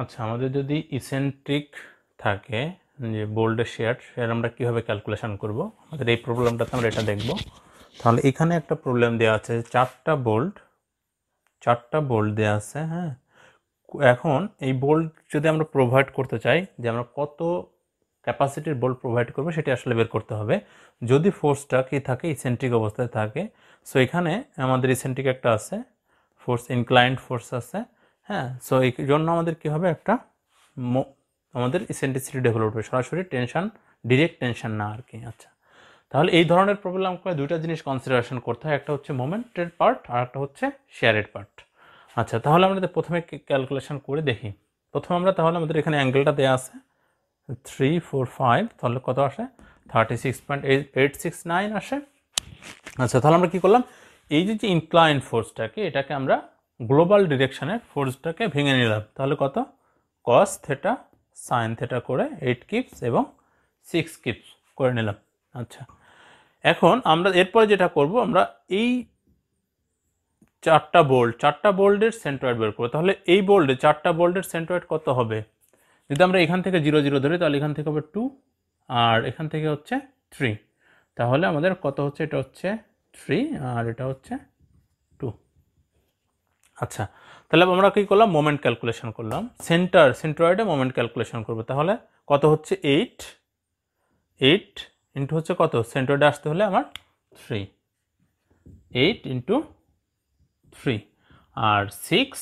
আচ্ছা আমাদের যদি ইসেন্ট্রিক থাকে যে বোল্ডের শেয়ার শেয়ার আমরা কীভাবে ক্যালকুলেশান করব আমাদের এই প্রবলেমটাতে আমরা এটা দেখব তাহলে এখানে একটা প্রবলেম দেওয়া আছে চারটা বোল্ড চারটা বোল্ড দেওয়া আছে হ্যাঁ এখন এই বোল্ড যদি আমরা প্রোভাইড করতে চাই যে আমরা কত ক্যাপাসিটির বোল্ড প্রোভাইড করবো সেটি আসলে বের করতে হবে যদি ফোর্সটা কি থাকে ইসেন্ট্রিক অবস্থায় থাকে সো এখানে আমাদের ইসেন্ট্রিক একটা আছে ফোর্স ইনক্লাইন্ড ফোর্স আছে হ্যাঁ সো এই জন্য আমাদের কী হবে একটা আমাদের ইসেন্টিসিটি ডেভেলপ হবে সরাসরি টেনশান ডিরেক্ট টেনশান না আর কি আচ্ছা তাহলে এই ধরনের প্রবলেম করে দুইটা জিনিস কনসিডারেশন করতে হয় একটা হচ্ছে মোমেন্টের পার্ট আর একটা হচ্ছে শেয়ারের পার্ট আচ্ছা তাহলে আমরা প্রথমে ক্যালকুলেশন করে দেখি প্রথমে আমরা তাহলে আমাদের এখানে অ্যাঙ্গেলটা দেওয়া আছে থ্রি ফোর ফাইভ তাহলে কত আসে thirty six point eight six nine আসে আচ্ছা তাহলে আমরা কী করলাম এই যে যে ইমপ্লায়েন্ট ফোর্সটাকে এটাকে আমরা গ্লোবাল ডিরেকশানে ফোর্সটাকে ভেঙে নিলাম তাহলে কত কস থেটা সাইন থেটা করে এইট কিপস এবং সিক্স কিপস করে নিলাম আচ্ছা এখন আমরা এরপরে যেটা করব আমরা এই চারটা বোল্ড চারটা বোল্ডের সেন্ট্রয়েড বের করবো তাহলে এই বোল্ডে চারটা বোল্ডের সেন্ট্রয়েড কত হবে যদি আমরা এখান থেকে জিরো জিরো ধরি তাহলে এখান থেকে হবে টু আর এখান থেকে হচ্ছে থ্রি তাহলে আমাদের কত হচ্ছে এটা হচ্ছে থ্রি আর এটা হচ্ছে আচ্ছা তাহলে আমরা কী করলাম মোমেন্ট ক্যালকুলেশন করলাম সেন্টার সেন্ট্রয়েডে মোমেন্ট ক্যালকুলেশন করবো তাহলে কত হচ্ছে এইট এইট ইন্টু হচ্ছে কত সেন্ট্রয়েডে আসতে হলে আমার থ্রি এইট ইন্টু থ্রি আর সিক্স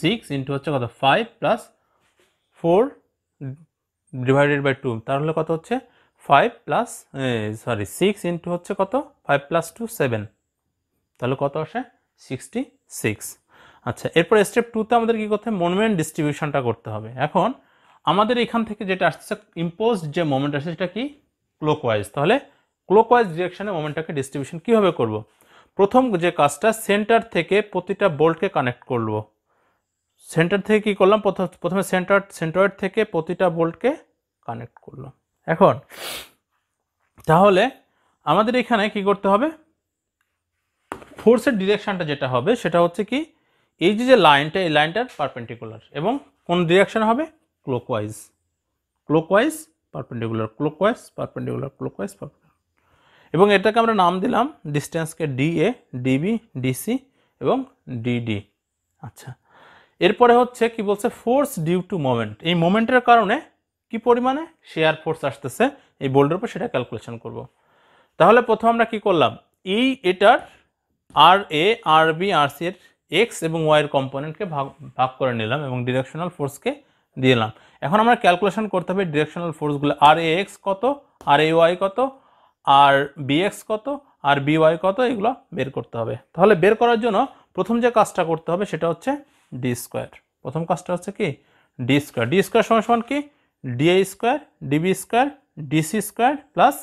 সিক্স ইন্টু হচ্ছে কত five plus four divided by two তাহলে কত হচ্ছে five plus sorry six into হচ্ছে কত ফাইভ প্লাস টু সেভেন তাহলে কত আসে সিক্সটি সিক্স আচ্ছা এরপর স্টেপ টুতে আমাদের কী করতে হবে মনুমেন্ট ডিস্ট্রিবিউশনটা করতে হবে এখন আমাদের এখান থেকে যেটা আসছে ইম্পোজড যে মোমেন্ট আসছে সেটা কি ক্লোকওয়াইজ তাহলে ক্লোকওয়াইজ ডিরেকশানে মোমেন্টটাকে ডিস্ট্রিবিউশন কীভাবে করব। প্রথম যে কাজটা সেন্টার থেকে প্রতিটা বোল্টকে কানেক্ট করব সেন্টার থেকে কি করলাম প্রথম প্রথমে সেন্টার সেন্টার থেকে প্রতিটা বোল্টকে কানেক্ট করলাম এখন তাহলে আমাদের এখানে কি করতে হবে ফোর্সের ডিরেকশানটা যেটা হবে সেটা হচ্ছে কি এই যে যে লাইনটা এই লাইনটার পারপেন্টিকুলার এবং কোন ডিরেকশান হবে clockwise clockwise perpendicular clockwise perpendicular clockwise এবং এটাকে আমরা নাম দিলাম ডিস্টেন্সকে ডিএ ডিবি ডিসি এবং ডিডি আচ্ছা এরপরে হচ্ছে কি বলছে ফোর্স ডিউ টু মোমেন্ট এই মোমেন্টের কারণে কি পরিমাণে শেয়ার ফোর্স আসতেছে এই বোল্ডের উপর সেটা ক্যালকুলেশন করব তাহলে প্রথম আমরা কি করলাম এই এটার R A R B R C এর এক্স এবং ওয়াইয়ের কম্পোনেন্টকে ভাগ ভাগ করে নিলাম এবং ডিরেকশনাল ফোর্সকে দিলাম এখন আমরা ক্যালকুলেশন করতে হবে ডিরেকশনাল ফোর্সগুলো আর এ এক্স কত আর এ ওয়াই কত আর বি এক্স কত আর বি ওয়াই কত এগুলো বের করতে হবে তাহলে বের করার জন্য প্রথম যে কাজটা করতে হবে সেটা হচ্ছে ডি স্কোয়ার প্রথম কাজটা হচ্ছে কি ডি স্কোয়ার ডি স্কোয়ার সমান সমান কি DA square DB square DC square plus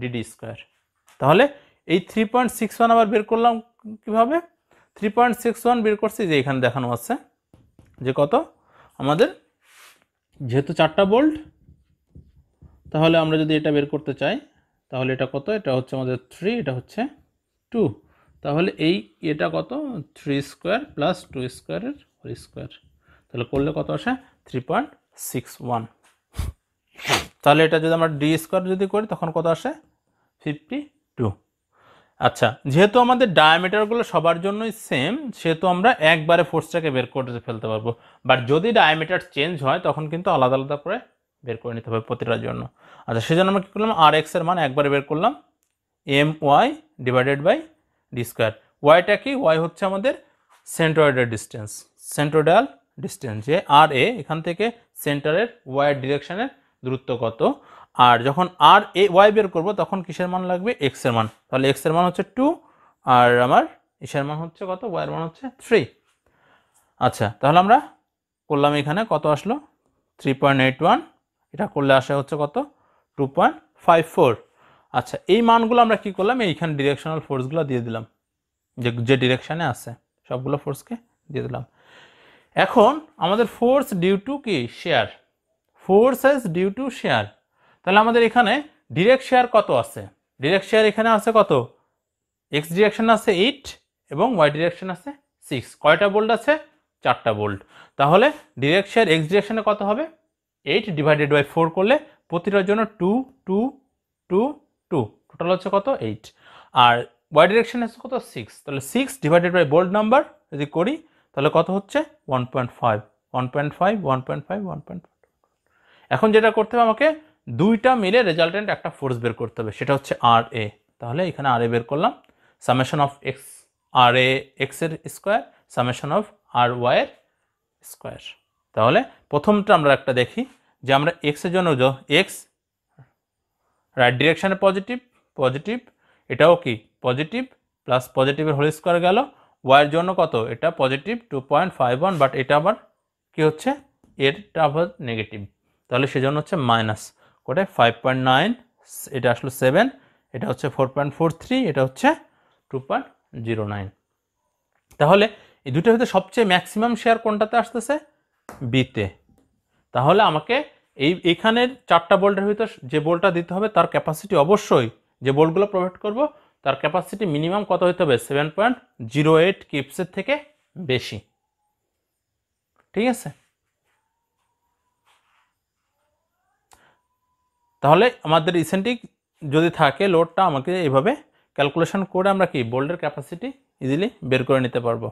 DD square তাহলে এই থ্রি পয়েন্ট সিক্স ওয়ান আবার বের করলাম কীভাবে থ্রি পয়েন্ট সিক্স ওয়ান বের করছি যে এখানে দেখানো আছে যে কত আমাদের যেহেতু চারটা বোল্ট তাহলে আমরা যদি এটা বের করতে চাই তাহলে এটা কত এটা হচ্ছে আমাদের থ্রি এটা হচ্ছে টু তাহলে এই এটা কত থ্রি স্কোয়ার প্লাস টু স্কোয়ারের হোল স্কোয়ার তাহলে করলে কত আসে থ্রি পয়েন্ট সিক্স ওয়ান তাহলে এটা যদি আমরা ডি স্কোয়ার যদি করি তখন কত আসে ফিফটি টু আচ্ছা যেহেতু আমাদের ডায়ামিটারগুলো সবার জন্যই সেম সেহেতু আমরা একবারে ফোর্সটাকে বের করে ফেলতে পারবো বাট যদি ডায়ামিটার চেঞ্জ হয় তখন কিন্তু আলাদা আলাদা করে বের করে নিতে হবে প্রতিটার জন্য আচ্ছা সেজন্য আমরা কী করলাম আর এক্সের মান একবারে বের করলাম M Y divided by D square ওয়াইটা কি ওয়াই হচ্ছে আমাদের সেন্ট্রয়েডের ডিস্টেন্স সেন্ট্রোডাল ডিস্টেন্স যে আর এ এখান থেকে সেন্টারের ওয়াইয়ের ডিরেকশানের দূরত্ব কত আর যখন আর এ ওয়াই বের করবো তখন কিসের মান লাগবে এক্সের মান তাহলে এক্সের মান হচ্ছে টু আর আমার ইসের মান হচ্ছে কত ওয়াইয়ের মান হচ্ছে থ্রি আচ্ছা তাহলে আমরা করলাম এখানে কত আসলো থ্রি পয়েন্ট এইট ওয়ান এটা করলে আসে হচ্ছে কত টু পয়েন্ট ফাইভ ফোর আচ্ছা এই মানগুলো আমরা কি করলাম এইখানে ডিরেকশনাল ফোর্সগুলো দিয়ে দিলাম যে যে ডিরেকশানে আছে সবগুলো ফোর্সকে দিয়ে দিলাম এখন আমাদের ফোর্স ডিউ টু কি shear forces due to shear তাহলে আমাদের এখানে ডিরেক্ট শেয়ার কত আছে ডিরেক্ট শেয়ার এখানে আছে কত এক্স ডিরেকশন আছে এইট এবং ওয়াই ডিরেকশন আছে সিক্স কয়টা বোল্ড আছে চারটা বোল্ড তাহলে ডিরেক্ট শেয়ার এক্স ডিরেকশনে কত হবে এইট ডিভাইডেড বাই ফোর করলে প্রতিটার জন্য two two two two total হচ্ছে কত এইট আর ওয়াই ডিরেকশন আছে কত সিক্স তাহলে six divided by bolt number যদি করি তাহলে কত হচ্ছে one point five one point five one point five one point five এখন যেটা করতে হবে আমাকে দুইটা মিলে রেজাল্টেন্ট একটা ফোর্স বের করতে হবে সেটা হচ্ছে আর এ তাহলে এখানে আর এ বের করলাম summation of x R A এক্সের স্কোয়ার সামেশন অফ আর ওয়াইয়ের স্কোয়ার তাহলে প্রথমটা আমরা একটা দেখি যে আমরা এক্সের জন্য এক্স রাইট ডিরেকশানে পজিটিভ পজিটিভ এটাও কি পজিটিভ প্লাস পজিটিভের হোল স্কোয়ার গেল ওয়াইয়ের জন্য কত এটা positive two point five one but এটা আবার কি হচ্ছে এরটা আবার নেগেটিভ তাহলে সেজন্য হচ্ছে মাইনাস কোটায় ফাইভ পয়েন্ট নাইন এটা আসলো সেভেন এটা হচ্ছে ফোর পয়েন্ট ফোর থ্রি এটা হচ্ছে টু পয়েন্ট জিরো নাইন তাহলে এই দুটোর ভিতরে সবচেয়ে ম্যাক্সিমাম শেয়ার কোনটাতে আসতেছে বিতে তাহলে আমাকে এই এখানের চারটা বোল্টের ভিতর যে বোল্টটা দিতে হবে তার ক্যাপাসিটি অবশ্যই যে বোল্টগুলো প্রোভাইড করব তার ক্যাপাসিটি মিনিমাম কত হতে হবে সেভেন পয়েন্ট জিরো এইট কিপসের থেকে বেশি ঠিক আছে তাহলে আমাদের রিসেন্টলি যদি থাকে লোডটা আমাকে এইভাবে ক্যালকুলেশন করে আমরা কি বোল্ডের ক্যাপাসিটি ইজিলি বের করে নিতে পারবো